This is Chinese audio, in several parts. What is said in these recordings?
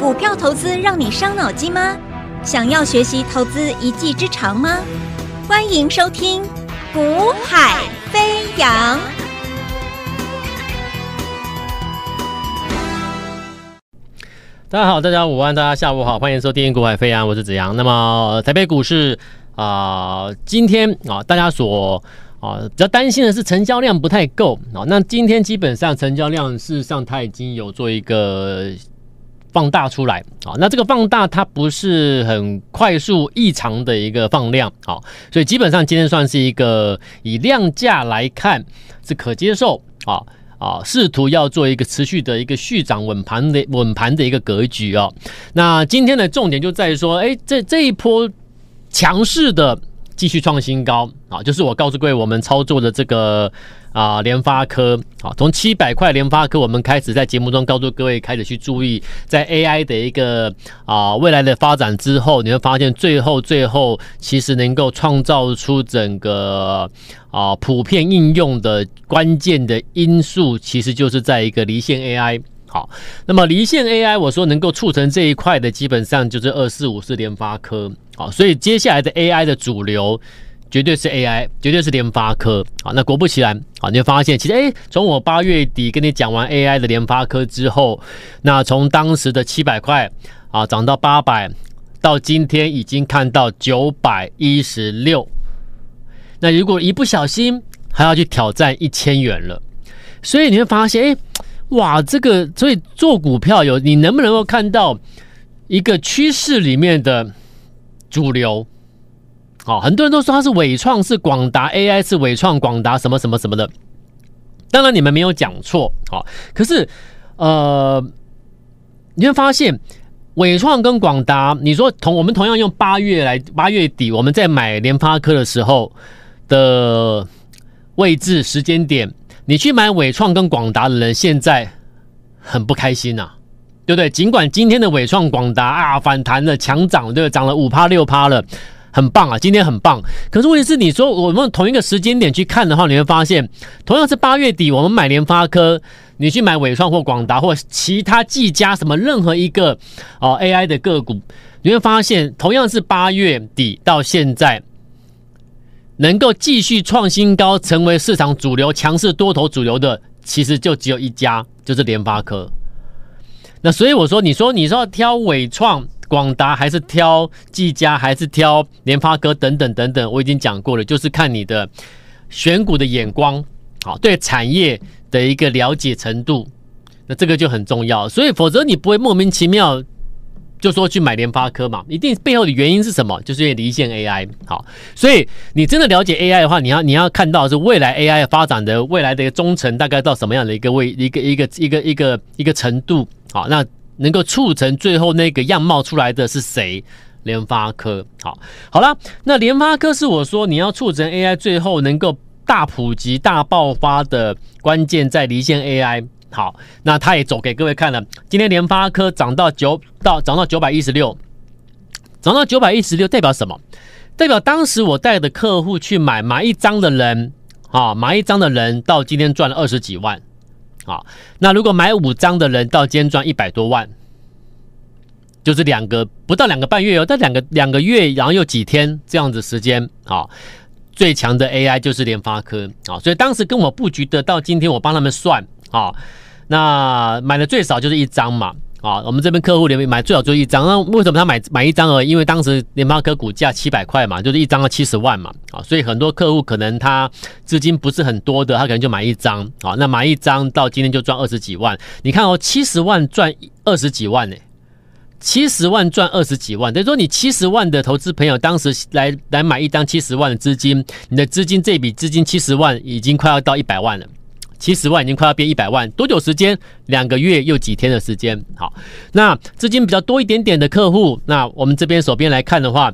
股票投资让你伤脑筋吗？想要学习投资一技之长吗？欢迎收听《股海飞扬》。大家好，大家午安，大家下午好，欢迎收听《股海飞扬》，我是子阳。那么，台北股市啊，今天啊，大家所啊比较担心的是成交量不太够啊。那今天基本上成交量，事实上它已经有做一个。放大出来，啊，那这个放大它不是很快速异常的一个放量，啊。所以基本上今天算是一个以量价来看是可接受，啊，啊，试图要做一个持续的一个续涨稳盘的稳盘的一个格局哦。那今天的重点就在于说，哎，这这一波强势的继续创新高啊，就是我告诉各位我们操作的这个。啊，联发科，好，从七百块联发科，我们开始在节目中告诉各位，开始去注意，在 AI 的一个啊未来的发展之后，你会发现最后最后，其实能够创造出整个啊普遍应用的关键的因素，其实就是在一个离线 AI。好，那么离线 AI，我说能够促成这一块的，基本上就是二四五四联发科。好，所以接下来的 AI 的主流。绝对是 AI，绝对是联发科啊！那果不其然啊，你会发现，其实哎，从我八月底跟你讲完 AI 的联发科之后，那从当时的七百块啊，涨到八百，到今天已经看到九百一十六。那如果一不小心还要去挑战一千元了，所以你会发现，哎，哇，这个所以做股票有你能不能够看到一个趋势里面的主流？好，很多人都说它是伟创，是广达，A I 是伟创，广达什么什么什么的。当然你们没有讲错，好，可是，呃，你会发现伟创跟广达，你说同我们同样用八月来八月底，我们在买联发科的时候的位置时间点，你去买伟创跟广达的人现在很不开心呐，对不对？尽管今天的伟创广达啊反弹了，强涨对，涨了五趴六趴了。很棒啊，今天很棒。可是问题是，你说我们同一个时间点去看的话，你会发现，同样是八月底，我们买联发科，你去买伟创或广达或其他技嘉什么任何一个哦 AI 的个股，你会发现，同样是八月底到现在，能够继续创新高，成为市场主流强势多头主流的，其实就只有一家，就是联发科。那所以我说，你说你说要挑伟创。广达还是挑技嘉，还是挑联发科等等等等，我已经讲过了，就是看你的选股的眼光，好，对产业的一个了解程度，那这个就很重要。所以，否则你不会莫名其妙就说去买联发科嘛，一定背后的原因是什么？就是因为离线 AI 好，所以你真的了解 AI 的话，你要你要看到是未来 AI 发展的未来的一个忠诚大概到什么样的一个位一个一个一个一个一个程度好那。能够促成最后那个样貌出来的是谁？联发科。好，好了，那联发科是我说你要促成 AI 最后能够大普及、大爆发的关键在离线 AI。好，那他也走给各位看了。今天联发科涨到九到涨到九百一十六，涨到九百一十六代表什么？代表当时我带的客户去买买一张的人啊，买一张的人到今天赚了二十几万。啊，那如果买五张的人到今天赚一百多万，就是两个不到两个半月哦，但两个两个月，然后又几天这样子时间啊，最强的 AI 就是联发科啊，所以当时跟我布局的到今天我帮他们算啊，那买的最少就是一张嘛。啊，我们这边客户里面买最好就一张，那为什么他买买一张啊？因为当时联发科股价七百块嘛，就是一张要七十万嘛，啊，所以很多客户可能他资金不是很多的，他可能就买一张，啊，那买一张到今天就赚二十几万，你看哦，七十万赚二十几万呢，七十万赚二十几万，等于说你七十万的投资朋友当时来来买一张七十万的资金，你的资金这笔资金七十万已经快要到一百万了。七十万已经快要变一百万，多久时间？两个月又几天的时间？好，那资金比较多一点点的客户，那我们这边手边来看的话，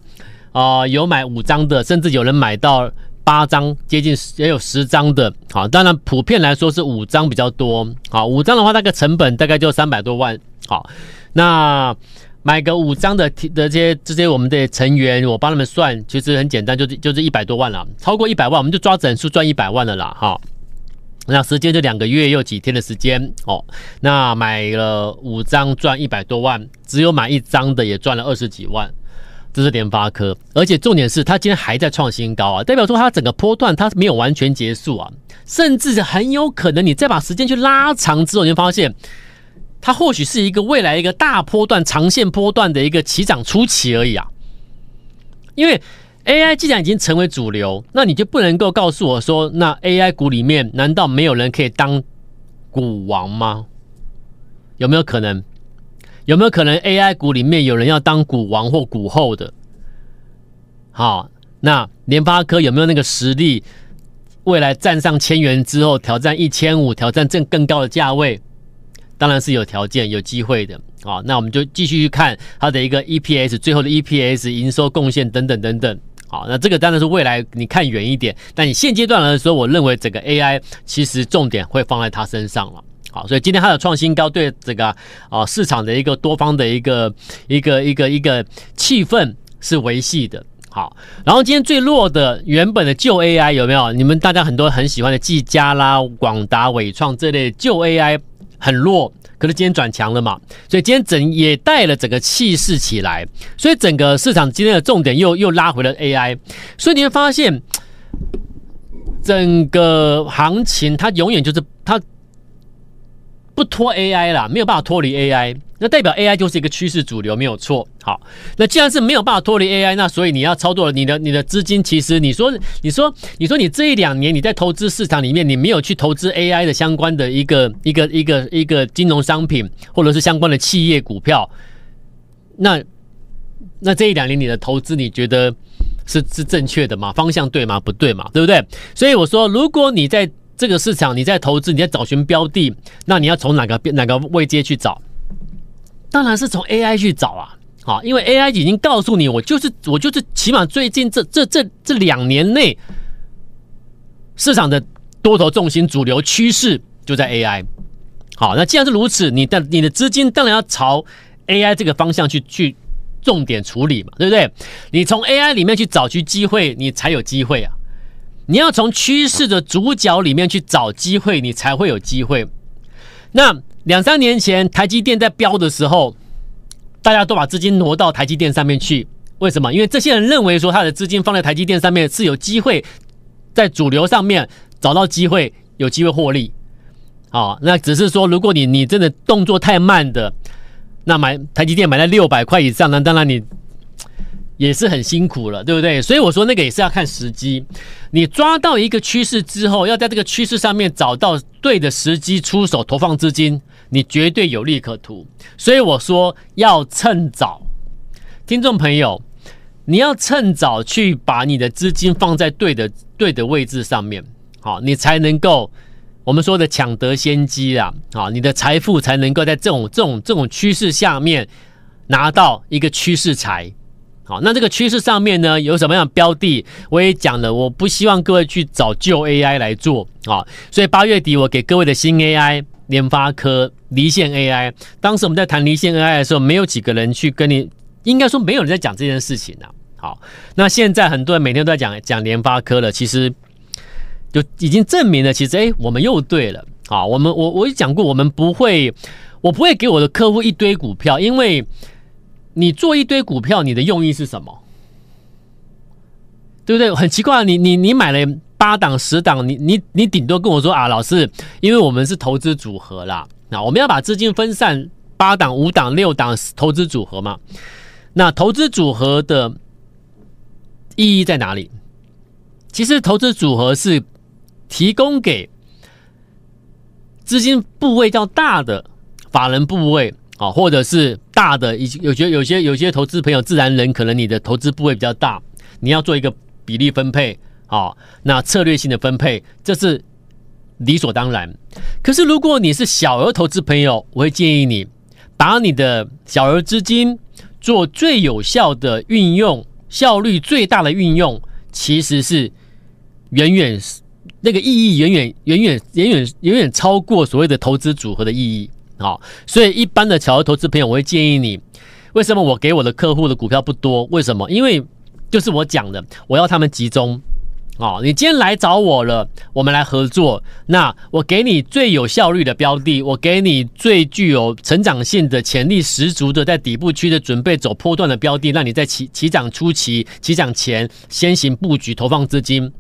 啊，有买五张的，甚至有人买到八张，接近也有十张的。好，当然普遍来说是五张比较多。好，五张的话，那个成本大概就三百多万。好，那买个五张的的这些这些我们的成员，我帮他们算，其实很简单，就是就是一百多万了。超过一百万，我们就抓整数赚一百万了啦。哈。那时间就两个月又几天的时间哦，那买了五张赚一百多万，只有买一张的也赚了二十几万，这是联发科，而且重点是它今天还在创新高啊，代表说它整个波段它没有完全结束啊，甚至是很有可能你再把时间去拉长之后，你会发现它或许是一个未来一个大波段长线波段的一个起涨初期而已啊，因为。AI 既然已经成为主流，那你就不能够告诉我说，那 AI 股里面难道没有人可以当股王吗？有没有可能？有没有可能 AI 股里面有人要当股王或股后的？好，那联发科有没有那个实力？未来站上千元之后，挑战一千五，挑战挣更高的价位，当然是有条件、有机会的啊。那我们就继续去看它的一个 EPS，最后的 EPS、营收贡献等等等等。好，那这个当然是未来你看远一点，但你现阶段来说，我认为整个 AI 其实重点会放在它身上了。好，所以今天它的创新高对这个啊市场的一个多方的一个一个一个一个气氛是维系的。好，然后今天最弱的原本的旧 AI 有没有？你们大家很多很喜欢的技嘉啦、广达、伟创这类旧 AI 很弱。可是今天转强了嘛，所以今天整也带了整个气势起来，所以整个市场今天的重点又又拉回了 AI，所以你会发现，整个行情它永远就是它不脱 AI 啦，没有办法脱离 AI。那代表 AI 就是一个趋势主流，没有错。好，那既然是没有办法脱离 AI，那所以你要操作你的你的资金，其实你说你说你说你这一两年你在投资市场里面，你没有去投资 AI 的相关的一个一个一个一个金融商品，或者是相关的企业股票，那那这一两年你的投资你觉得是是正确的吗？方向对吗？不对嘛？对不对？所以我说，如果你在这个市场你在投资，你在找寻标的，那你要从哪个哪个位阶去找？当然是从 AI 去找啊，好，因为 AI 已经告诉你，我就是我就是，起码最近这这这这两年内，市场的多头重心主流趋势就在 AI。好，那既然是如此，你的你的资金当然要朝 AI 这个方向去去重点处理嘛，对不对？你从 AI 里面去找去机会，你才有机会啊！你要从趋势的主角里面去找机会，你才会有机会。那。两三年前，台积电在飙的时候，大家都把资金挪到台积电上面去。为什么？因为这些人认为说，他的资金放在台积电上面是有机会在主流上面找到机会，有机会获利。好，那只是说，如果你你真的动作太慢的，那买台积电买在六百块以上呢，当然你也是很辛苦了，对不对？所以我说，那个也是要看时机。你抓到一个趋势之后，要在这个趋势上面找到对的时机出手投放资金。你绝对有利可图，所以我说要趁早，听众朋友，你要趁早去把你的资金放在对的对的位置上面，好，你才能够我们说的抢得先机啊，好，你的财富才能够在这种这种这种趋势下面拿到一个趋势财，好，那这个趋势上面呢有什么样标的，我也讲了，我不希望各位去找旧 AI 来做啊，所以八月底我给各位的新 AI。联发科离线 AI，当时我们在谈离线 AI 的时候，没有几个人去跟你，应该说没有人在讲这件事情呢。好，那现在很多人每天都在讲讲联发科了，其实就已经证明了，其实哎，我们又对了。好，我们我我也讲过，我们不会，我不会给我的客户一堆股票，因为你做一堆股票，你的用意是什么？对不对？很奇怪，你你你买了。八档、十档，你你你顶多跟我说啊，老师，因为我们是投资组合啦，那我们要把资金分散，八档、五档、六档投资组合嘛。那投资组合的意义在哪里？其实投资组合是提供给资金部位较大的法人部位啊，或者是大的，一些，有些有些有些投资朋友，自然人可能你的投资部位比较大，你要做一个比例分配。啊，那策略性的分配这是理所当然。可是如果你是小额投资朋友，我会建议你把你的小额资金做最有效的运用，效率最大的运用，其实是远远那个意义远远远远远远远远超过所谓的投资组合的意义。好，所以一般的小额投资朋友，我会建议你，为什么我给我的客户的股票不多？为什么？因为就是我讲的，我要他们集中。哦，你今天来找我了，我们来合作。那我给你最有效率的标的，我给你最具有成长性的、潜力十足的，在底部区的准备走波段的标的，让你在起起涨初期、起涨前先行布局投放资金。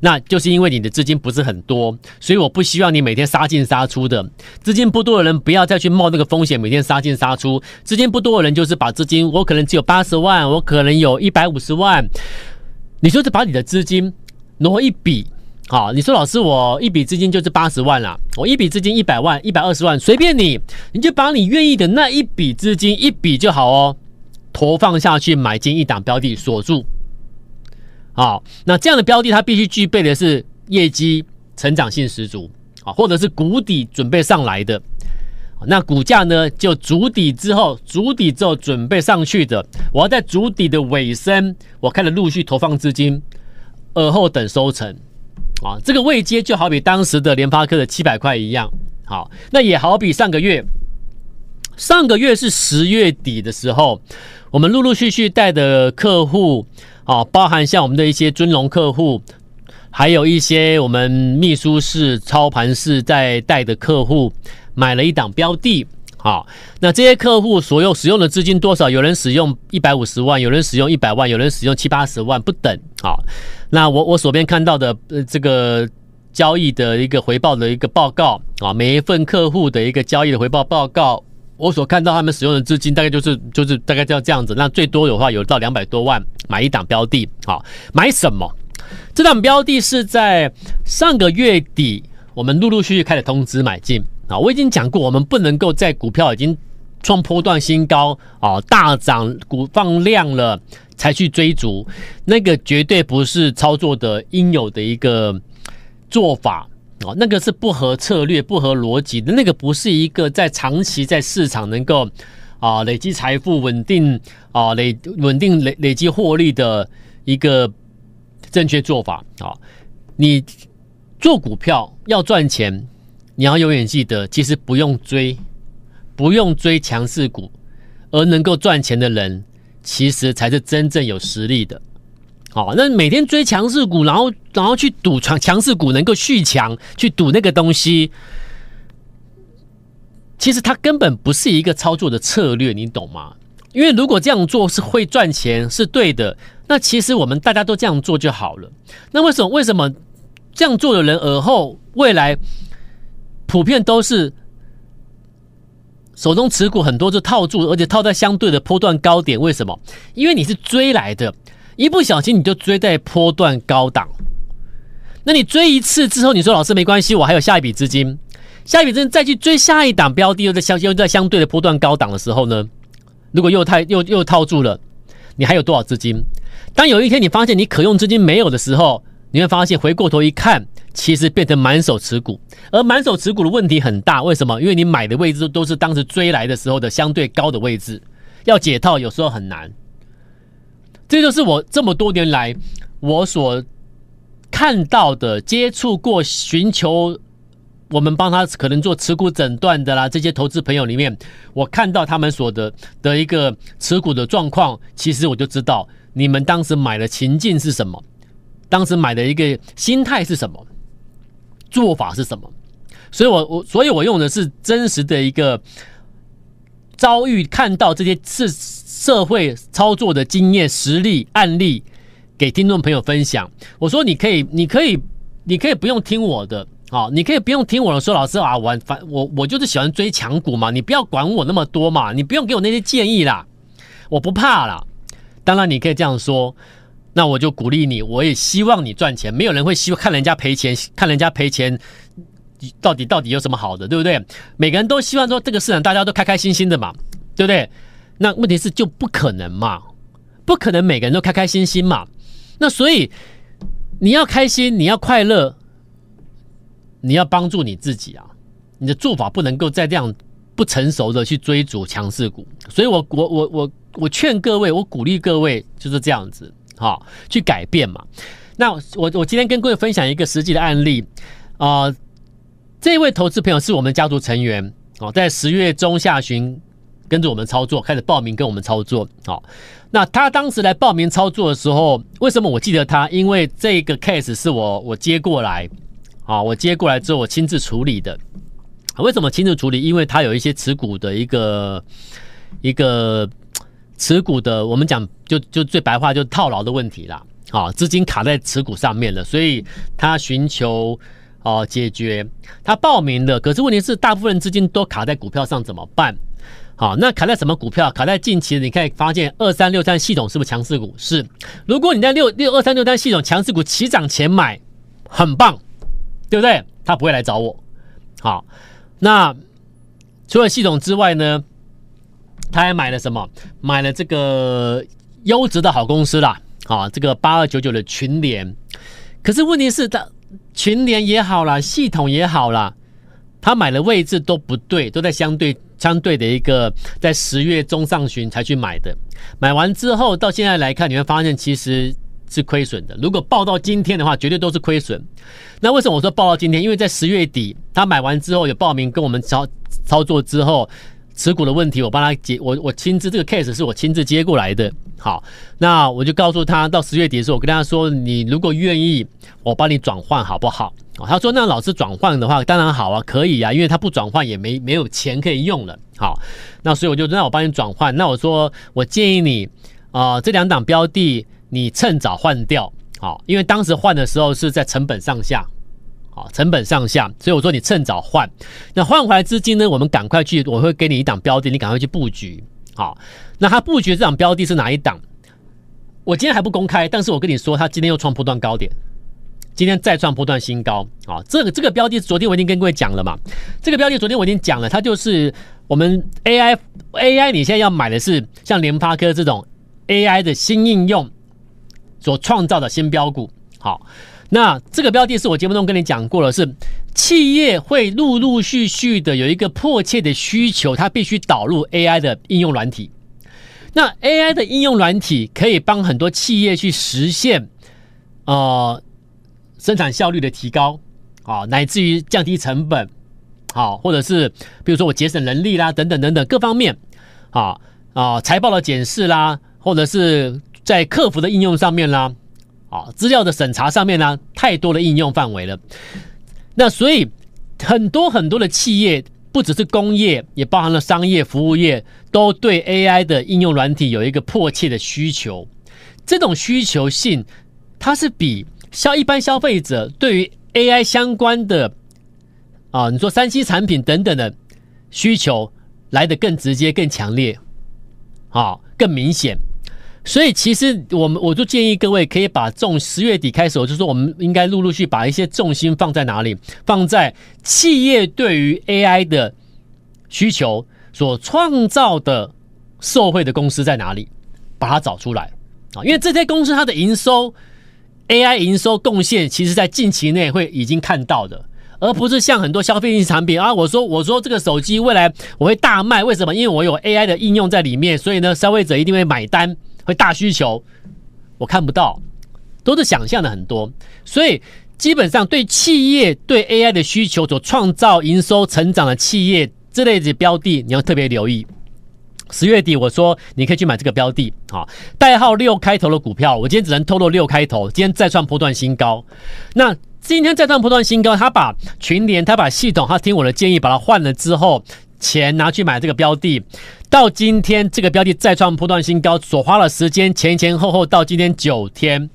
那就是因为你的资金不是很多，所以我不希望你每天杀进杀出的。资金不多的人，不要再去冒那个风险，每天杀进杀出。资金不多的人，就是把资金，我可能只有八十万，我可能有一百五十万，你说是把你的资金。挪一笔，好，你说老师，我一笔资金就是八十万了，我一笔资金一百万、一百二十万，随便你，你就把你愿意的那一笔资金一笔就好哦，投放下去买进一档标的，锁住。好，那这样的标的它必须具备的是业绩成长性十足，啊，或者是谷底准备上来的，那股价呢就足底之后，足底之后准备上去的，我要在足底的尾声，我开始陆续投放资金。而后等收成，啊，这个未接就好比当时的联发科的七百块一样好，那也好比上个月，上个月是十月底的时候，我们陆陆续续带的客户，啊，包含像我们的一些尊荣客户，还有一些我们秘书室、操盘室在带的客户，买了一档标的。啊，那这些客户所用使用的资金多少？有人使用一百五十万，有人使用一百万，有人使用七八十万不等。啊，那我我左边看到的呃、这个交易的一个回报的一个报告啊，每一份客户的一个交易的回报报告，我所看到他们使用的资金大概就是就是大概就要这样子。那最多的话有到两百多万买一档标的。好，买什么？这档标的是在上个月底我们陆陆续续开始通知买进。啊，我已经讲过，我们不能够在股票已经创波段新高啊，大涨股放量了才去追逐，那个绝对不是操作的应有的一个做法啊，那个是不合策略、不合逻辑的，那个不是一个在长期在市场能够啊累积财富、稳定啊累稳定累累积获利的一个正确做法啊。你做股票要赚钱。你要永远记得，其实不用追，不用追强势股，而能够赚钱的人，其实才是真正有实力的。好，那每天追强势股，然后然后去赌强强势股能够续强，去赌那个东西，其实它根本不是一个操作的策略，你懂吗？因为如果这样做是会赚钱，是对的，那其实我们大家都这样做就好了。那为什么为什么这样做的人，而后未来？普遍都是手中持股很多就套住，而且套在相对的波段高点。为什么？因为你是追来的，一不小心你就追在波段高档。那你追一次之后，你说老师没关系，我还有下一笔资金，下一笔资金再去追下一档标的，又在相又在相对的波段高档的时候呢？如果又太又又套住了，你还有多少资金？当有一天你发现你可用资金没有的时候。你会发现，回过头一看，其实变成满手持股，而满手持股的问题很大。为什么？因为你买的位置都是当时追来的时候的相对高的位置，要解套有时候很难。这就是我这么多年来我所看到的、接触过、寻求我们帮他可能做持股诊断的啦，这些投资朋友里面，我看到他们所得的一个持股的状况，其实我就知道你们当时买的情境是什么。当时买的一个心态是什么？做法是什么？所以我我所以我用的是真实的一个遭遇，看到这些是社会操作的经验、实例、案例，给听众朋友分享。我说：你可以，你可以，你可以不用听我的啊！你可以不用听我的说，老师啊，我反我我就是喜欢追强股嘛，你不要管我那么多嘛，你不用给我那些建议啦，我不怕啦。当然，你可以这样说。那我就鼓励你，我也希望你赚钱。没有人会希望看人家赔钱，看人家赔钱到底到底有什么好的，对不对？每个人都希望说这个市场大家都开开心心的嘛，对不对？那问题是就不可能嘛，不可能每个人都开开心心嘛。那所以你要开心，你要快乐，你要帮助你自己啊！你的做法不能够再这样不成熟的去追逐强势股。所以我我我我我劝各位，我鼓励各位就是这样子。好，去改变嘛？那我我今天跟各位分享一个实际的案例，啊，这位投资朋友是我们家族成员哦，在十月中下旬跟着我们操作，开始报名跟我们操作。好，那他当时来报名操作的时候，为什么我记得他？因为这个 case 是我我接过来，啊，我接过来之后我亲自处理的。为什么亲自处理？因为他有一些持股的一个一个。持股的，我们讲就就最白话就套牢的问题啦，啊，资金卡在持股上面了，所以他寻求哦解决，他报名的，可是问题是大部分资金都卡在股票上，怎么办？好，那卡在什么股票？卡在近期你可以发现二三六三系统是不是强势股？是，如果你在六六二三六三系统强势股起涨前买，很棒，对不对？他不会来找我。好，那除了系统之外呢？他还买了什么？买了这个优质的好公司啦，啊，这个八二九九的群联。可是问题是，他群联也好啦，系统也好啦，他买的位置都不对，都在相对相对的一个在十月中上旬才去买的。买完之后到现在来看，你会发现其实是亏损的。如果报到今天的话，绝对都是亏损。那为什么我说报到今天？因为在十月底他买完之后有报名跟我们操操作之后。持股的问题，我帮他接，我我亲自这个 case 是我亲自接过来的。好，那我就告诉他，到十月底的时候，我跟他说，你如果愿意，我帮你转换好不好？他说，那老师转换的话，当然好啊，可以啊，因为他不转换也没没有钱可以用了。好，那所以我就那我帮你转换。那我说，我建议你啊，这两档标的你趁早换掉，好，因为当时换的时候是在成本上下。啊，成本上下，所以我说你趁早换。那换回来资金呢？我们赶快去，我会给你一档标的，你赶快去布局。好，那他布局这档标的是哪一档？我今天还不公开，但是我跟你说，他今天又创破段高点，今天再创破段新高。啊，这个这个标的昨天我已经跟各位讲了嘛，这个标的昨天我已经讲了，它就是我们 AI AI 你现在要买的是像联发科这种 AI 的新应用所创造的新标股。好。那这个标的是我节目中跟你讲过了，是企业会陆陆续续的有一个迫切的需求，它必须导入 AI 的应用软体。那 AI 的应用软体可以帮很多企业去实现呃，生产效率的提高啊，乃至于降低成本啊，或者是比如说我节省人力啦，等等等等各方面啊啊财报的检视啦，或者是在客服的应用上面啦。啊，资料的审查上面呢，太多的应用范围了。那所以很多很多的企业，不只是工业，也包含了商业、服务业，都对 AI 的应用软体有一个迫切的需求。这种需求性，它是比消一般消费者对于 AI 相关的啊，你说三 C 产品等等的需求来的更直接、更强烈，啊，更明显。所以，其实我们我就建议各位可以把重十月底开始，我就说我们应该陆陆续把一些重心放在哪里？放在企业对于 AI 的需求所创造的社会的公司在哪里？把它找出来啊！因为这些公司它的营收 AI 营收贡献，其实在近期内会已经看到的，而不是像很多消费性产品啊。我说我说这个手机未来我会大卖，为什么？因为我有 AI 的应用在里面，所以呢，消费者一定会买单。会大需求，我看不到，都是想象的很多，所以基本上对企业对 AI 的需求所创造营收成长的企业这类的标的，你要特别留意。十月底我说你可以去买这个标的，好，代号六开头的股票，我今天只能透露六开头。今天再创波段新高，那今天再创波段新高，他把群联，他把系统，他听我的建议，把它换了之后，钱拿去买这个标的。到今天，这个标的再创破断新高，所花了时间前前后后到今天九天，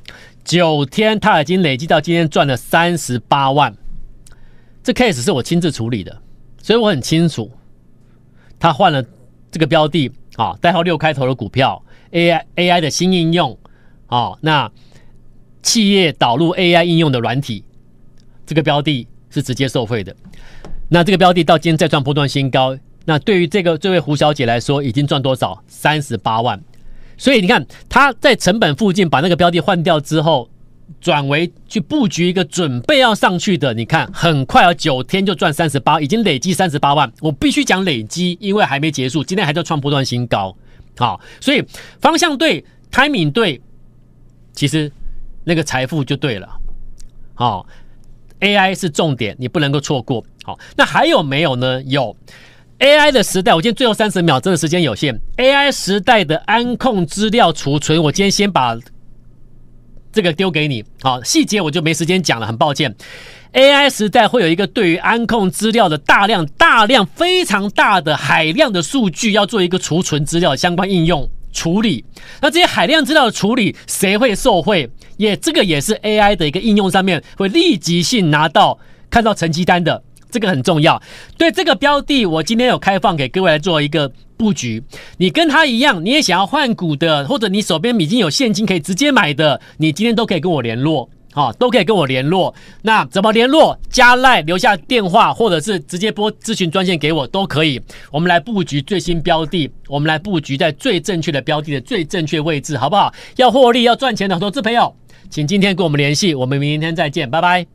九天它已经累积到今天赚了三十八万。这 case 是我亲自处理的，所以我很清楚，他换了这个标的啊，代号六开头的股票，AI AI 的新应用啊，那企业导入 AI 应用的软体，这个标的是直接受贿的。那这个标的到今天再创破断新高。那对于这个这位胡小姐来说，已经赚多少？三十八万。所以你看，她在成本附近把那个标的换掉之后，转为去布局一个准备要上去的。你看，很快啊，九天就赚三十八，已经累积三十八万。我必须讲累积，因为还没结束，今天还在创波段新高。好，所以方向对，n 敏对，其实那个财富就对了。好，AI 是重点，你不能够错过。好，那还有没有呢？有。AI 的时代，我今天最后三十秒，真的时间有限。AI 时代的安控资料储存，我今天先把这个丢给你。好，细节我就没时间讲了，很抱歉。AI 时代会有一个对于安控资料的大量、大量、非常大的海量的数据，要做一个储存资料相关应用处理。那这些海量资料的处理，谁会受惠？也这个也是 AI 的一个应用上面会立即性拿到看到成绩单的。这个很重要，对这个标的，我今天有开放给各位来做一个布局。你跟他一样，你也想要换股的，或者你手边已经有现金可以直接买的，你今天都可以跟我联络，好，都可以跟我联络。那怎么联络？加赖留下电话，或者是直接拨咨询专线给我都可以。我们来布局最新标的，我们来布局在最正确的标的的最正确位置，好不好？要获利要赚钱的投资朋友，请今天跟我们联系，我们明天再见，拜拜。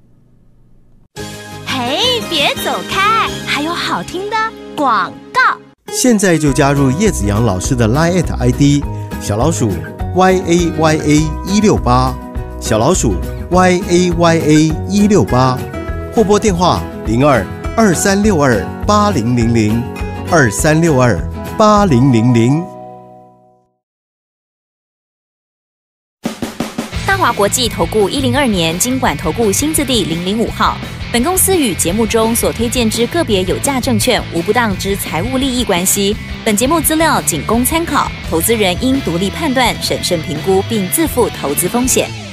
别走开，还有好听的广告。现在就加入叶子阳老师的 Line ID 小老鼠 y a y a 一六八，小老鼠 y a y a 一六八，或拨电话零二二三六二八零零零二三六二八零零零。大华国际投顾一零二年经管投顾新字第零零五号。本公司与节目中所推荐之个别有价证券无不当之财务利益关系。本节目资料仅供参考，投资人应独立判断、审慎评估，并自负投资风险。